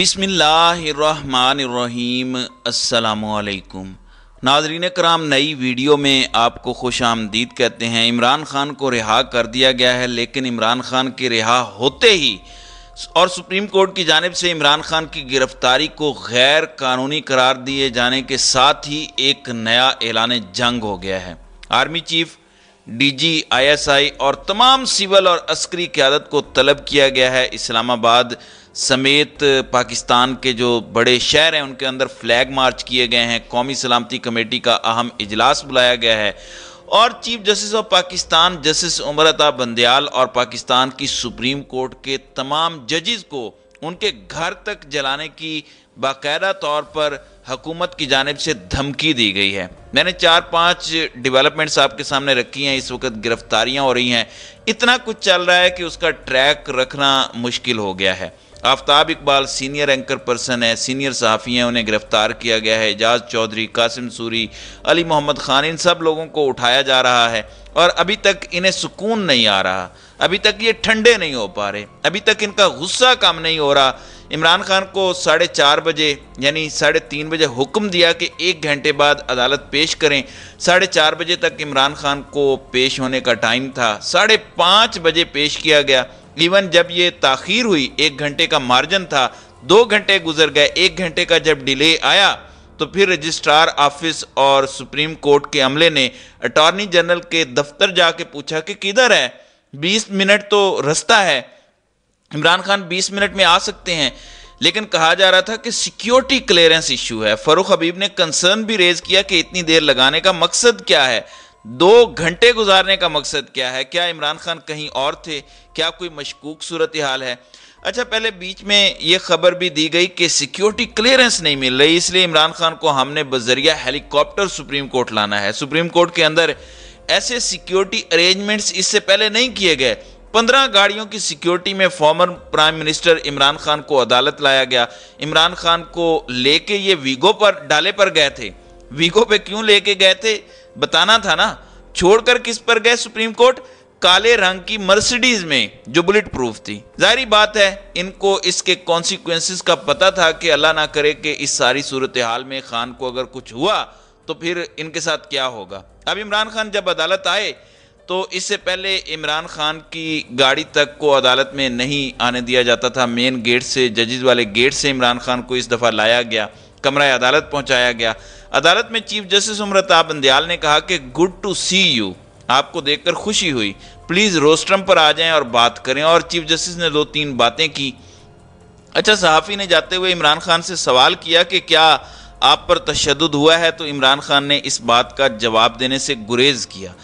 बिसमीम अल्लाम नाजरीन कराम नई वीडियो में आपको खुश आमदीद कहते हैं इमरान ख़ान को रिहा कर दिया गया है लेकिन इमरान ख़ान के रिहा होते ही और सुप्रीम कोर्ट की जानब से इमरान ख़ान की गिरफ्तारी को गैर कानूनी करार दिए जाने के साथ ही एक नया ऐलान जंग हो गया है army chief D G I S I और तमाम सिविल और अस्करी क्यादत को तलब किया गया है इस्लामाबाद समेत पाकिस्तान के जो बड़े शहर हैं उनके अंदर फ्लैग मार्च किए गए हैं कौमी सलामती कमेटी का अहम इजलास बुलाया गया है और chief justice of Pakistan justice Umar Ata Bandial और पाकिस्तान की सुप्रीम कोर्ट के तमाम जजेस को उनके घर तक जलाने की बाकायदा तौर पर हकूमत की जानब से धमकी दी गई है मैंने चार पांच डेवलपमेंट्स आपके सामने रखी हैं इस वक्त गिरफ्तारियां हो रही हैं इतना कुछ चल रहा है कि उसका ट्रैक रखना मुश्किल हो गया है Aftab Iqbal senior anchor person है सीनियर सहाफ़ी हैं उन्हें गिरफ़्तार किया गया है एजाज चौधरी कासिम सूरी अली मोहम्मद ख़ान इन सब लोगों को उठाया जा रहा है और अभी तक इन्हें सुकून नहीं आ रहा अभी तक ये ठंडे नहीं हो पा रहे अभी तक इनका गुस्सा काम नहीं हो रहा इमरान खान को साढ़े चार बजे यानी साढ़े तीन बजे हुक्म दिया कि एक घंटे बाद अदालत पेश करें साढ़े चार बजे तक इमरान खान को पेश होने का टाइम था साढ़े पाँच बजे पेश किया गया इवन जब ये ताखीर हुई एक घंटे का मार्जिन था दो घंटे गुजर गए एक घंटे का जब डिले आया तो फिर रजिस्ट्रार ऑफिस और सुप्रीम कोर्ट के अमले ने अटॉर्नी जनरल के दफ्तर जाके पूछा कि किधर है बीस मिनट तो रास्ता है इमरान खान बीस मिनट में आ सकते हैं लेकिन कहा जा रहा था कि सिक्योरिटी क्लियरेंस इशू है फरूख हबीब ने कंसर्न भी रेज किया कि इतनी देर लगाने का मकसद क्या है दो घंटे गुजारने का मकसद क्या है क्या इमरान खान कहीं और थे क्या कोई मशकूक सूरत हाल है अच्छा पहले बीच में ये खबर भी दी गई कि सिक्योरिटी क्लियरेंस नहीं मिल रही इसलिए इमरान खान को हमने बजरिया हेलीकॉप्टर सुप्रीम कोर्ट लाना है सुप्रीम कोर्ट के अंदर ऐसे सिक्योरिटी अरेंजमेंट्स इससे पहले नहीं किए गए पंद्रह गाड़ियों की सिक्योरिटी में former prime minister Imran Khan को अदालत लाया गया इमरान खान को लेके ये वीगो पर डाले पर गए थे वीगो पे क्यों लेके गए थे बताना था ना छोड़कर किस पर गए सुप्रीम कोर्ट काले रंग की मर्सिडीज में जो बुलेट प्रूफ थी जारी बात है इनको इसके कॉन्सिक्वेंसिस का पता था कि अल्लाह ना करे कि इस सारी सूरत हाल में खान को अगर कुछ हुआ तो फिर इनके साथ क्या होगा अब इमरान खान जब अदालत आए तो इससे पहले इमरान खान की गाड़ी तक को अदालत में नहीं आने दिया जाता था मेन गेट से जजिस वाले गेट से इमरान खान को इस दफ़ा लाया गया कमरा अदालत पहुंचाया गया अदालत में चीफ जस्टिस उम्रता बंदयाल ने कहा कि गुड टू सी यू आपको देखकर खुशी हुई प्लीज़ रोस्ट्रम पर आ जाएं और बात करें और चीफ जस्टिस ने दो तीन बातें की अच्छा सहाफ़ी ने जाते हुए इमरान खान से सवाल किया कि क्या आप पर तशद हुआ है तो इमरान खान ने इस बात का जवाब देने से गुरेज किया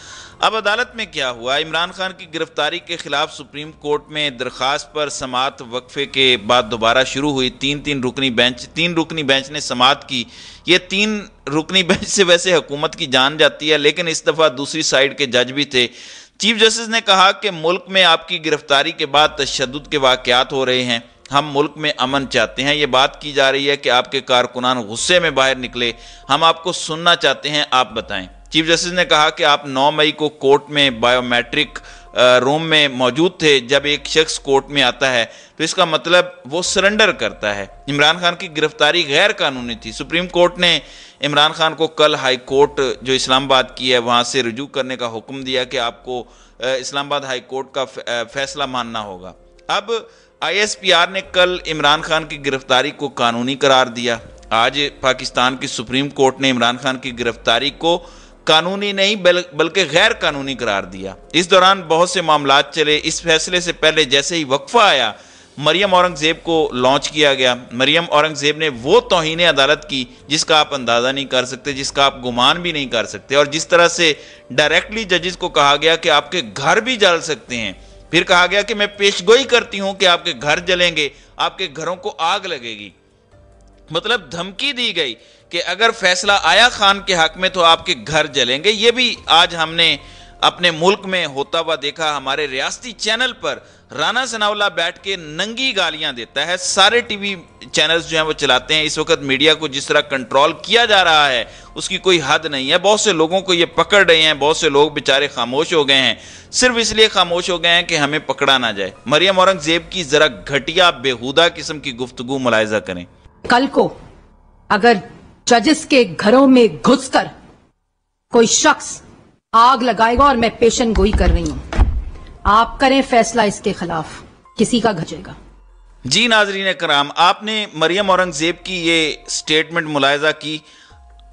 अब अदालत में क्या हुआ इमरान खान की गिरफ्तारी के खिलाफ सुप्रीम कोर्ट में दरख्वास्त पर समात वक्फे के बाद दोबारा शुरू हुई तीन तीन रुकनी बेंच तीन रुकनी बेंच ने समात की ये तीन रुकनी बेंच से वैसे हुकूमत की जान जाती है लेकिन इस दफ़ा दूसरी साइड के जज भी थे चीफ जस्टिस ने कहा कि मुल्क में आपकी गिरफ्तारी के बाद तशद के वाकत हो रहे हैं हम मुल्क में अमन चाहते हैं ये बात की जा रही है कि आपके कारकुनान गुस्से में बाहर निकले हम आपको सुनना चाहते हैं आप बताएं चीफ जस्टिस ने कहा कि आप 9 मई को कोर्ट में बायोमेट्रिक रूम में मौजूद थे जब एक शख्स कोर्ट में आता है तो इसका मतलब वो सरेंडर करता है इमरान खान की गिरफ्तारी गैर कानूनी थी सुप्रीम कोर्ट ने इमरान खान को कल हाई कोर्ट जो इस्लामाबाद की है वहाँ से रजू करने का हुक्म दिया कि आपको इस्लामाबाद हाई कोर्ट का फैसला मानना होगा अब आईएसपीआर ने कल इमरान खान की गिरफ्तारी को कानूनी करार दिया आज पाकिस्तान की सुप्रीम कोर्ट ने इमरान खान की गिरफ्तारी को कानूनी नहीं बल, बल्कि गैर कानूनी करार दिया इस दौरान बहुत से मामला चले इस फैसले से पहले जैसे ही वक्फा आया मरियम औरंगज़ेब को लॉन्च किया गया मरियम औरंगज़ेब ने वो तोहन अदालत की जिसका आप अंदाज़ा नहीं कर सकते जिसका आप गुमान भी नहीं कर सकते और जिस तरह से डायरेक्टली जजेस को कहा गया कि आपके घर भी जल सकते हैं फिर कहा गया कि मैं पेशगोई करती हूँ कि आपके घर जलेंगे आपके घरों को आग लगेगी मतलब धमकी दी गई कि अगर फैसला आया खान के हक में तो आपके घर जलेंगे ये भी आज हमने अपने मुल्क में होता हुआ देखा हमारे रियासती चैनल पर राना सनावला बैठ के नंगी गालियां देता है सारे टीवी चैनल्स जो हैं वो चलाते हैं इस वक्त मीडिया को जिस तरह कंट्रोल किया जा रहा है उसकी कोई हद नहीं है बहुत से लोगों को ये पकड़ रहे हैं बहुत से लोग बेचारे खामोश हो गए हैं सिर्फ इसलिए खामोश हो गए हैं कि हमें पकड़ा ना जाए मरियम औरंगजेब की ज़रा घटिया बेहूदा किस्म की गुफ्तु मुलायजा करें कल को अगर जजेस के घरों में घुसकर कोई शख्स आग लगाएगा और मैं पेशन गोई कर रही हूं आप करें फैसला इसके खिलाफ किसी का घटेगा जी नाजरीन कराम आपने मरियम औरंगजेब की ये स्टेटमेंट मुलायजा की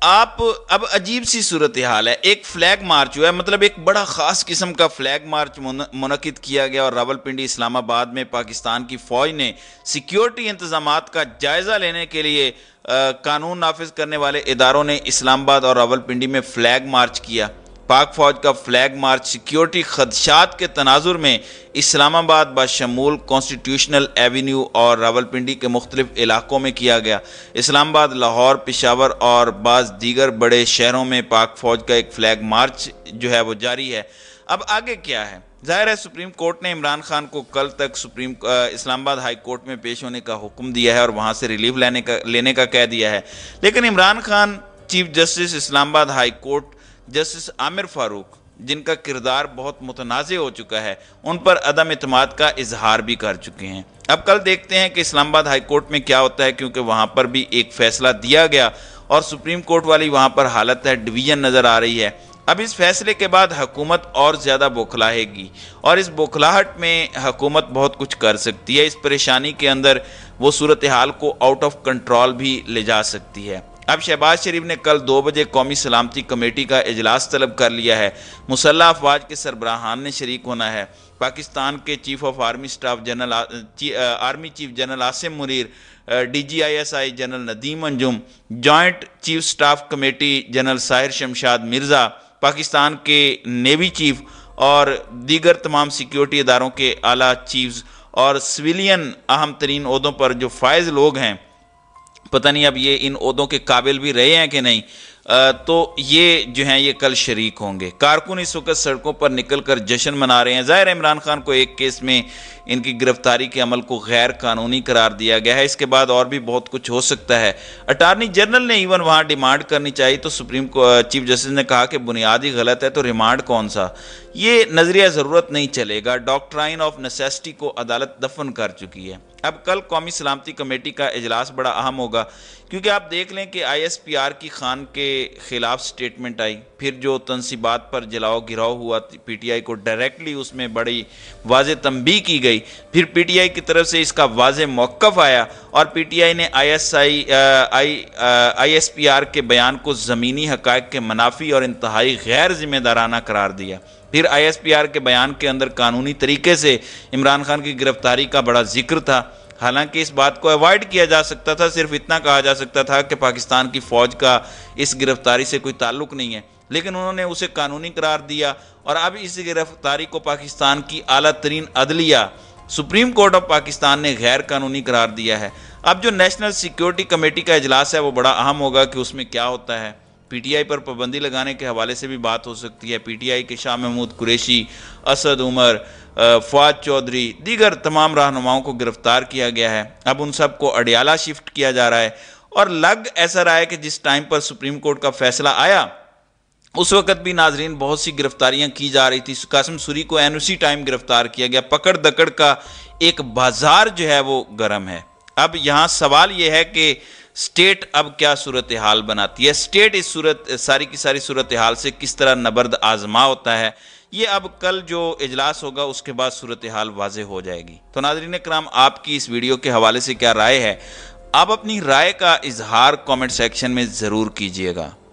आप अब अजीब सी सूरत हाल है एक फ्लैग मार्च हुआ है मतलब एक बड़ा ख़ास किस्म का फ्लैग मार्च मुनद किया गया और रावलपिंडी इस्लामाबाद में पाकिस्तान की फ़ौज ने सिक्योरिटी इंतजाम का जायज़ा लेने के लिए आ, कानून नाफिज करने वाले इदारों ने इस्लामाबाद और रावलपिंडी में फ्लैग मार्च किया पाक फौज का फ्लैग मार्च सिक्योरिटी खदशात के तनाजुर में इस्लामाबाद बशमूल कॉन्स्टिट्यूशनल एवेन्यू और रावलपिंडी के मुख्तलिफ इलाकों में किया गया इस्लामाबाद लाहौर पिशावर और बाज़ दीगर बड़े शहरों में पाक फौज का एक फ्लैग मार्च जो है वो जारी है अब आगे क्या है जाहिर है सुप्रीम कोर्ट ने इमरान खान को कल तक सुप्रीम इस्लामाबाद हाई कोर्ट में पेश होने का हुक्म दिया है और वहाँ से रिलीफ लेने का लेने का कह दिया है लेकिन Imran Khan chief justice Islamabad high court justice Aamer Farooq जिनका किरदार बहुत मुतनाज़ हो चुका है उन पर अदम अतमाद का इजहार भी कर चुके हैं अब कल देखते हैं कि इस्लामाबाद हाई कोर्ट में क्या होता है क्योंकि वहाँ पर भी एक फ़ैसला दिया गया और सुप्रीम कोर्ट वाली वहाँ पर हालत है डिवीज़न नज़र आ रही है अब इस फैसले के बाद हकूमत और ज़्यादा बौखलाएगी और इस बौखलाहट में हकूमत बहुत कुछ कर सकती है इस परेशानी के अंदर वो सूरत हाल को आउट ऑफ कंट्रोल भी ले जा सकती है अब शहबाज शरीफ ने कल दो बजे कौमी सलामती कमेटी का अजलास तलब कर लिया है मुसल्ला अफवाज के सरबराहान ने शरीक होना है पाकिस्तान के chief of army staff general ची, army chief general Asim Munir D G I S I general Nadeem Anjum joint chief staff committee general Sahir Shamshad Mirza Pakistan के नेवी चीफ और दीगर तमाम सिक्योरिटी इदारों के आला चीफ और सिविलियन अहम तरीन अहदों पर जो फायज़ लोग हैं पता नहीं अब ये इन उहदों के काबिल भी रहे हैं कि नहीं तो ये जो हैं ये कल शरीक होंगे कारकुन इस वक्त सड़कों पर निकल कर जश्न मना रहे हैं ज़ाहिर इमरान खान को एक केस में इनकी गिरफ्तारी के अमल को गैर कानूनी करार दिया गया है इसके बाद और भी बहुत कुछ हो सकता है अटारनी जनरल ने इवन वहाँ डिमांड करनी चाहिए तो सुप्रीम चीफ जस्टिस ने कहा कि बुनियादी गलत है तो रिमांड कौन सा ये नज़रिया ज़रूरत नहीं चलेगा डॉक्ट्राइन ऑफ नेसेसिटी को अदालत दफन कर चुकी है अब कल कौमी सलामती कमेटी का अजलास बड़ा अहम होगा क्योंकि आप देख लें कि आईएसपीआर की खान के ख़िलाफ़ स्टेटमेंट आई फिर जो तनसीबात पर जलाओ गिराव हुआ पीटीआई को डायरेक्टली उसमें बड़ी वाज तंबी की गई फिर पीटीआई की तरफ से इसका वाज मौक़ आया और पीटीआई ने आईएसआई आई आईएसपीआर के बयान को ज़मीनी हक़ के मनाफी और इंतहाई गैर ज़िम्मेदाराना करार दिया फिर आईएसपीआर के बयान के अंदर कानूनी तरीके से इमरान खान की गिरफ्तारी का बड़ा जिक्र था हालांकि इस बात को अवॉइड किया जा सकता था सिर्फ इतना कहा जा सकता था कि पाकिस्तान की फ़ौज का इस गिरफ्तारी से कोई ताल्लुक नहीं है लेकिन उन्होंने उसे कानूनी करार दिया और अब इस गिरफ्तारी को पाकिस्तान की अला तरीन अदलिया सुप्रीम कोर्ट ऑफ पाकिस्तान ने गैर कानूनी करार दिया है अब जो नेशनल सिक्योरिटी कमेटी का इजलास है वो बड़ा अहम होगा कि उसमें क्या होता है पीटीआई पर पाबंदी लगाने के हवाले से भी बात हो सकती है पीटीआई के शाह महमूद कुरैशी असद उमर फवाद चौधरी दीगर तमाम रहनुमाओं को गिरफ्तार किया गया है अब उन सबको अडियाला शिफ्ट किया जा रहा है और लग ऐसा रहा है कि जिस टाइम पर सुप्रीम कोर्ट का फैसला आया उस वक्त भी नाजरीन बहुत सी गिरफ्तारियां की जा रही थी कासिम सूरी को एन उसी टाइम गिरफ्तार किया गया पकड़ दकड़ का एक बाजार जो है वो गर्म है अब यहाँ सवाल यह है कि स्टेट अब क्या सूरत हाल बनाती है स्टेट इस सूरत सारी की सारी सूरत हाल से किस तरह नबर्द आजमा होता है ये अब कल जो इजलास होगा उसके बाद सूरत हाल वाज हो जाएगी तो नाजरीन कराम आपकी इस वीडियो के हवाले से क्या राय है आप अपनी राय का इजहार कमेंट सेक्शन में ज़रूर कीजिएगा